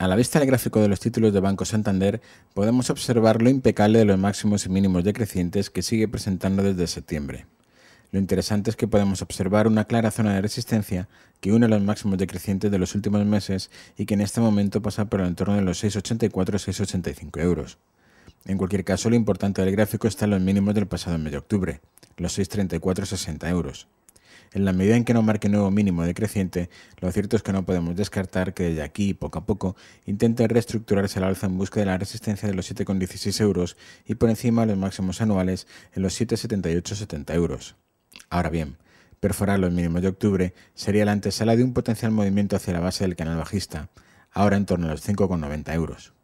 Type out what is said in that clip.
A la vista del gráfico de los títulos de Banco Santander, podemos observar lo impecable de los máximos y mínimos decrecientes que sigue presentando desde septiembre. Lo interesante es que podemos observar una clara zona de resistencia que une los máximos decrecientes de los últimos meses y que en este momento pasa por el entorno de los 6,84-6,85 euros. En cualquier caso, lo importante del gráfico está en los mínimos del pasado mes de octubre, los 6,34-60 euros. En la medida en que no marque nuevo mínimo decreciente, lo cierto es que no podemos descartar que desde aquí, poco a poco, intente reestructurarse el alza en busca de la resistencia de los 7,16 euros y por encima los máximos anuales en los 7,78-70 euros. Ahora bien, perforar los mínimos de octubre sería la antesala de un potencial movimiento hacia la base del canal bajista, ahora en torno a los 5,90 euros.